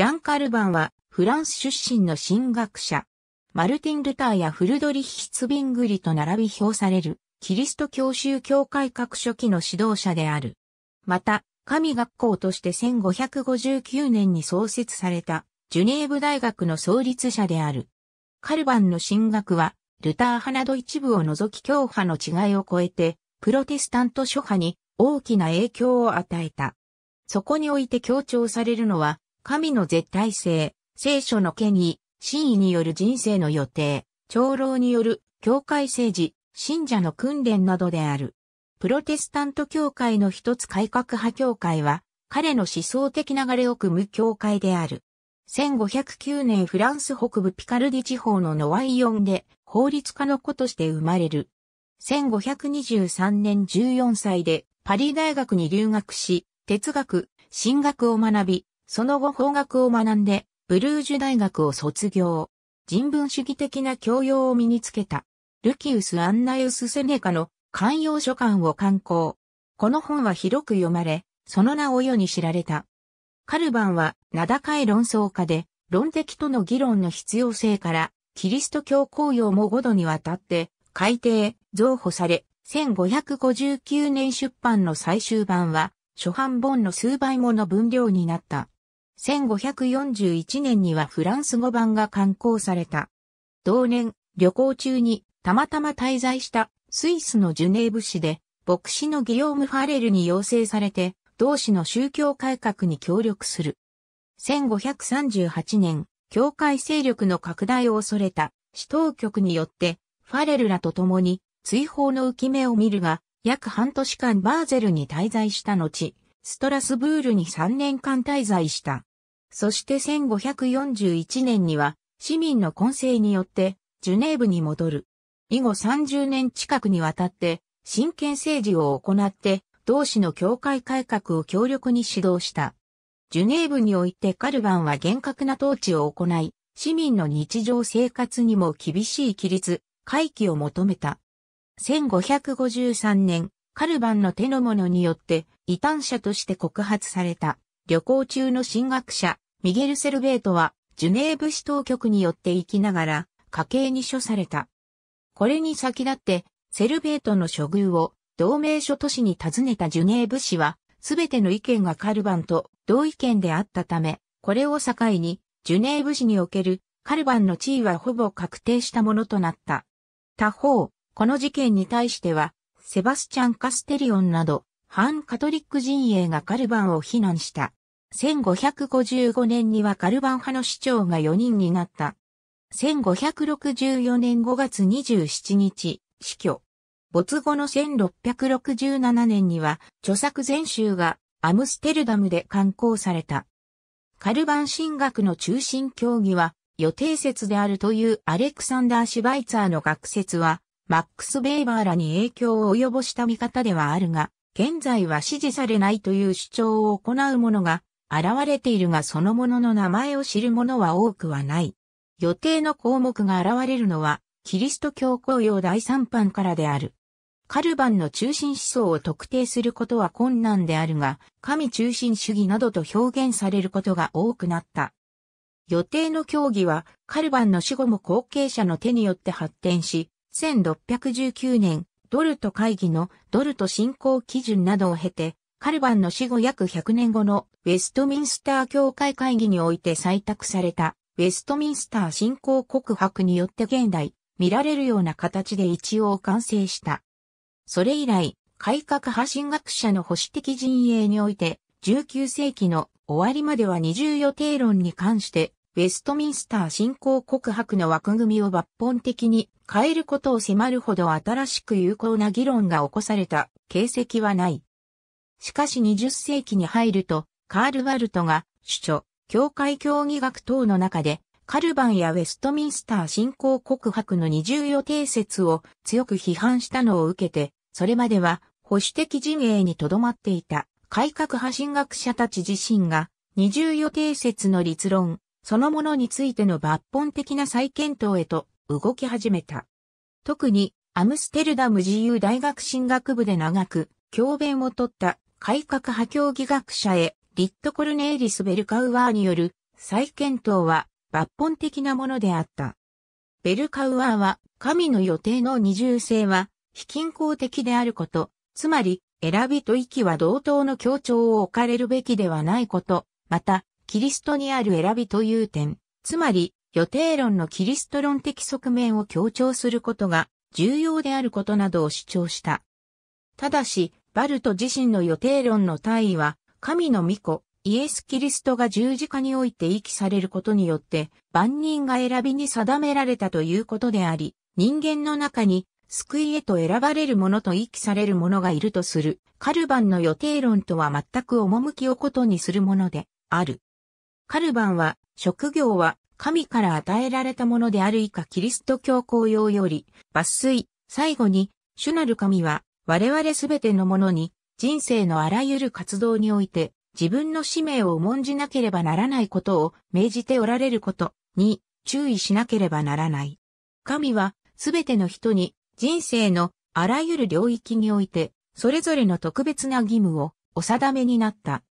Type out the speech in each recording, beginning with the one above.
ジャン・カルバンはフランス出身の神学者。マルティン・ルターやフルドリヒ・ツビングリと並び評される、キリスト教宗教会各書期の指導者である。また、神学校として1559年に創設された、ジュネーブ大学の創立者である。カルバンの神学は、ルター派など一部を除き教派の違いを超えて、プロテスタント諸派に大きな影響を与えた。そこにおいて強調されるのは、神の絶対性、聖書の権威、真意による人生の予定、長老による教会政治、信者の訓練などである。プロテスタント教会の一つ改革派教会は、彼の思想的流れを組む教会である。1509年フランス北部ピカルディ地方のノワイオンで法律家の子として生まれる。1523年14歳でパリ大学に留学し、哲学、神学を学び、その後法学を学んで、ブルージュ大学を卒業。人文主義的な教養を身につけた。ルキウス・アンナウス・セネカの寛容書簡を刊行。この本は広く読まれ、その名を世に知られた。カルバンは名高い論争家で、論的との議論の必要性から、キリスト教公用も5度にわたって、改訂、増補され、1559年出版の最終版は、初版本の数倍もの分量になった。1541年にはフランス語版が刊行された。同年、旅行中にたまたま滞在したスイスのジュネーブ市で、牧師のギヨーム・ファレルに要請されて、同市の宗教改革に協力する。1538年、教会勢力の拡大を恐れた、市当局によって、ファレルらと共に、追放の浮き目を見るが、約半年間バーゼルに滞在した後、ストラスブールに3年間滞在した。そして1541年には市民の混成によってジュネーブに戻る。以後30年近くにわたって真剣政治を行って同志の教会改革を強力に指導した。ジュネーブにおいてカルバンは厳格な統治を行い、市民の日常生活にも厳しい規律、回帰を求めた。1553年、カルバンの手の者によって異端者として告発された。旅行中の進学者、ミゲル・セルベートは、ジュネーブ市当局によって生きながら、家計に処された。これに先立って、セルベートの処遇を、同盟諸都市に尋ねたジュネーブ市は、すべての意見がカルバンと同意見であったため、これを境に、ジュネーブ市におけるカルバンの地位はほぼ確定したものとなった。他方、この事件に対しては、セバスチャン・カステリオンなど、反カトリック陣営がカルバンを非難した。1555年にはカルバン派の市長が4人になった。1564年5月27日、死去。没後の1667年には、著作全集がアムステルダムで刊行された。カルバン神学の中心教義は、予定説であるというアレクサンダー・シュバイツァーの学説は、マックス・ベイバーらに影響を及ぼした見方ではあるが、現在は支持されないという主張を行う者が現れているがそのものの名前を知る者は多くはない。予定の項目が現れるのは、キリスト教公用第3版からである。カルバンの中心思想を特定することは困難であるが、神中心主義などと表現されることが多くなった。予定の教義は、カルバンの死後も後継者の手によって発展し、1619年、ドルト会議のドルト進行基準などを経て、カルバンの死後約100年後のウェストミンスター教会会議において採択されたウェストミンスター信仰告白によって現代見られるような形で一応完成した。それ以来、改革派進学者の保守的陣営において19世紀の終わりまでは二重予定論に関してウェストミンスター信仰告白の枠組みを抜本的に変えることを迫るほど新しく有効な議論が起こされた形跡はない。しかし20世紀に入ると、カールワルトが、主著、教会教義学等の中で、カルバンやウェストミンスター信仰告白の二重予定説を強く批判したのを受けて、それまでは保守的陣営にとどまっていた改革派進学者たち自身が二重予定説の立論そのものについての抜本的な再検討へと動き始めた。特にアムステルダム自由大学進学部で長く教鞭を取った改革派協議学者へ、リット・コルネーリス・ベルカウアーによる再検討は抜本的なものであった。ベルカウアーは、神の予定の二重性は、非均衡的であること、つまり、選びと息は同等の協調を置かれるべきではないこと、また、キリストにある選びという点、つまり、予定論のキリスト論的側面を強調することが重要であることなどを主張した。ただし、バルト自身の予定論の大意は、神の御子、イエス・キリストが十字架において遺棄されることによって、万人が選びに定められたということであり、人間の中に救いへと選ばれる者と遺棄される者がいるとする、カルバンの予定論とは全く趣をことにするものである。カルバンは、職業は神から与えられたものである以下キリスト教公用より、抜粋、最後に、主なる神は我々すべてのものに、人生のあらゆる活動において、自分の使命を重んじなければならないことを命じておられることに注意しなければならない。神はすべての人に人生のあらゆる領域においてそれぞれの特別な義務をお定めになった。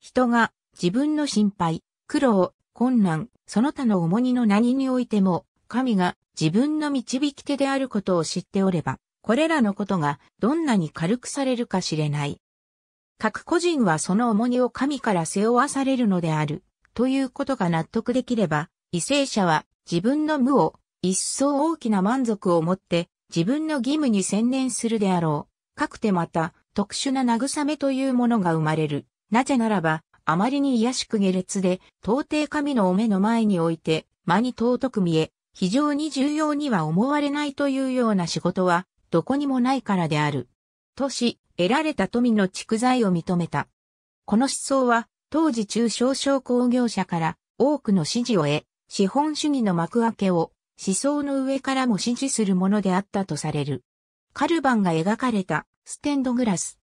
人が自分の心配、苦労、困難、その他の重荷の何においても神が自分の導き手であることを知っておれば、これらのことがどんなに軽くされるか知れない。各個人はその重荷を神から背負わされるのである、ということが納得できれば、為政者は自分の無を一層大きな満足を持って自分の義務に専念するであろう。かくてまた特殊な慰めというものが生まれる。なぜならば、あまりに癒しく下劣で、到底神のお目の前において、間に尊く見え、非常に重要には思われないというような仕事は、どこにもないからである。とし、得られた富の蓄財を認めた。この思想は、当時中小商工業者から多くの支持を得、資本主義の幕開けを思想の上からも支持するものであったとされる。カルバンが描かれたステンドグラス。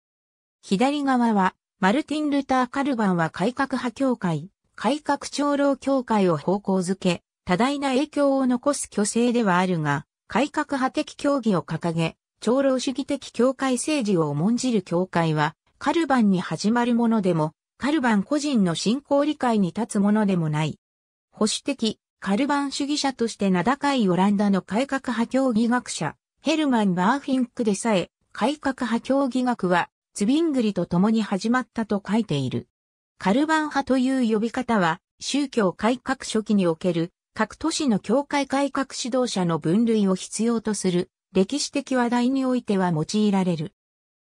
左側は、マルティン・ルター・カルバンは改革派協会、改革長老協会を方向づけ、多大な影響を残す虚勢ではあるが、改革派的協議を掲げ、長老主義的教会政治を重んじる教会は、カルバンに始まるものでも、カルバン個人の信仰理解に立つものでもない。保守的、カルバン主義者として名高いオランダの改革派協議学者、ヘルマン・バーフィンクでさえ、改革派協議学は、ツビングリと共に始まったと書いている。カルバン派という呼び方は、宗教改革初期における各都市の教会改革指導者の分類を必要とする歴史的話題においては用いられる。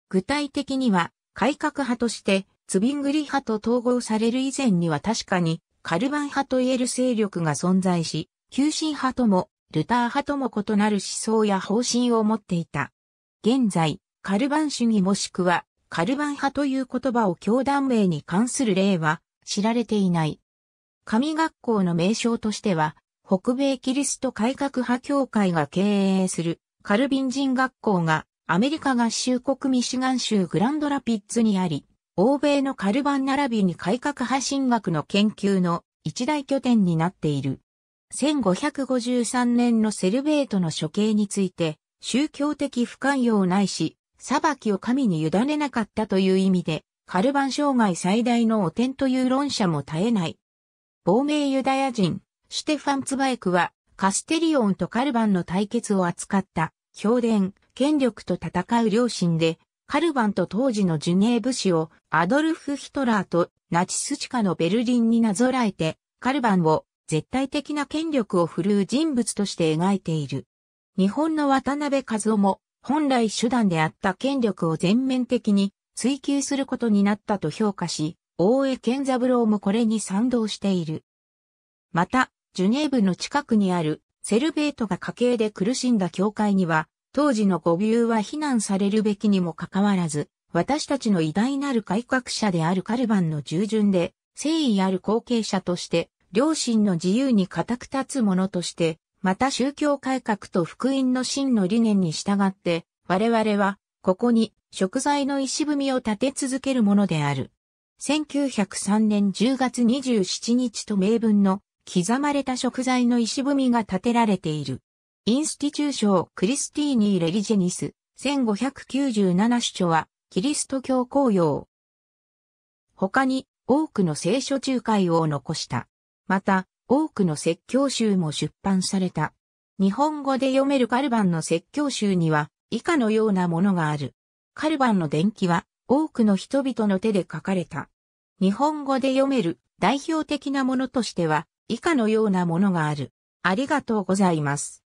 具体的には、改革派として、ツビングリ派と統合される以前には確かに、カルバン派といえる勢力が存在し、急進派とも、ルター派とも異なる思想や方針を持っていた。現在、カルバン主義もしくは、カルバン派という言葉を教団名に関する例は知られていない。神学校の名称としては、北米キリスト改革派協会が経営するカルビン人学校がアメリカ合衆国ミシガン州グランドラピッツにあり、欧米のカルバン並びに改革派神学の研究の一大拠点になっている。1553年のセルベートの処刑について、宗教的不寛容ないし、裁きを神に委ねなかったという意味で、カルバン障害最大の汚点という論者も絶えない、亡命ユダヤ人、シュテファン・ツバエクは、カステリオンとカルバンの対決を扱った、評伝、権力と戦う両親で、カルバンと当時のジュネーブ氏をアドルフ・ヒトラーとナチス地下のベルリンになぞらえて、カルバンを絶対的な権力を振るう人物として描いている。日本の渡辺和夫も本来手段であった権力を全面的に追求することになったと評価し、大江健三郎もこれに賛同している。また、ジュネーブの近くにあるセルベートが家計で苦しんだ教会には、当時の誤謬は非難されるべきにもかかわらず、私たちの偉大なる改革者であるカルバンの従順で、誠意ある後継者として、良心の自由に固く立つ者として、また宗教改革と福音の真の理念に従って、我々は、ここに、食材の石踏みを立て続けるものである。1903年10月27日と名分の刻まれた食材の石踏みが建てられている。インスティチューショークリスティーニー・レリジェニス、1597主張は、キリスト教公用。他に、多くの聖書仲介を残した。また、多くの説教集も出版された。日本語で読めるカルバンの説教集には、以下のようなものがある。カルバンの伝記は、多くの人々の手で書かれた。日本語で読める代表的なものとしては以下のようなものがある。ありがとうございます。